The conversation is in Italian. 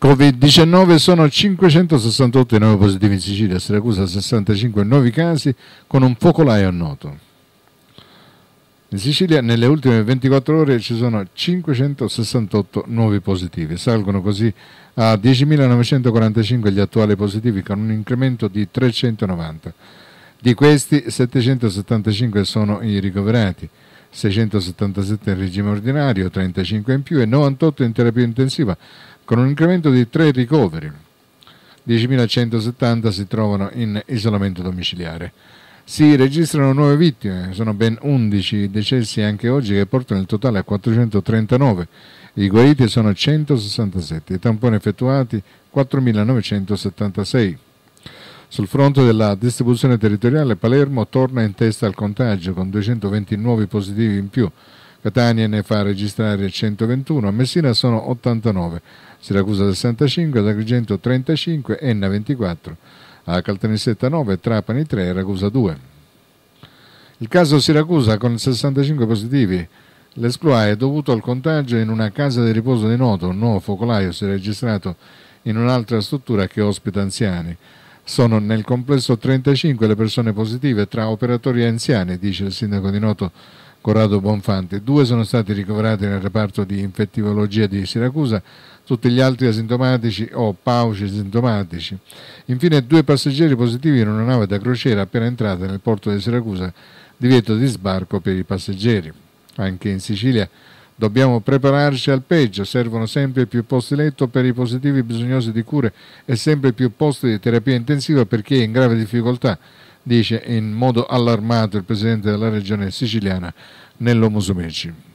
Covid-19 sono 568 i nuovi positivi in Sicilia, Siracusa 65 nuovi casi con un focolaio noto. In Sicilia nelle ultime 24 ore ci sono 568 nuovi positivi, salgono così a 10.945 gli attuali positivi con un incremento di 390. Di questi 775 sono i ricoverati, 677 in regime ordinario, 35 in più e 98 in terapia intensiva, con un incremento di 3 ricoveri. 10.170 si trovano in isolamento domiciliare. Si registrano nuove vittime, sono ben 11 decessi anche oggi che portano il totale a 439. I guariti sono 167, i tamponi effettuati 4.976. Sul fronte della distribuzione territoriale Palermo torna in testa al contagio con 220 nuovi positivi in più. Catania ne fa registrare 121, a Messina sono 89, Siracusa 65, ad Agrigento 35, Enna 24, a Caltanissetta 9, Trapani 3 e Ragusa 2. Il caso Siracusa con 65 positivi L'esclua è dovuto al contagio in una casa di riposo di Noto. Un nuovo focolaio si è registrato in un'altra struttura che ospita anziani. Sono nel complesso 35 le persone positive tra operatori e anziani, dice il sindaco di Noto Corrado Bonfanti. Due sono stati ricoverati nel reparto di infettivologia di Siracusa, tutti gli altri asintomatici o pauci asintomatici. Infine due passeggeri positivi in una nave da crociera appena entrata nel porto di Siracusa, divieto di sbarco per i passeggeri. Anche in Sicilia Dobbiamo prepararci al peggio, servono sempre più posti letto per i positivi bisognosi di cure e sempre più posti di terapia intensiva per chi è in grave difficoltà, dice in modo allarmato il presidente della regione siciliana Nello Musumeci.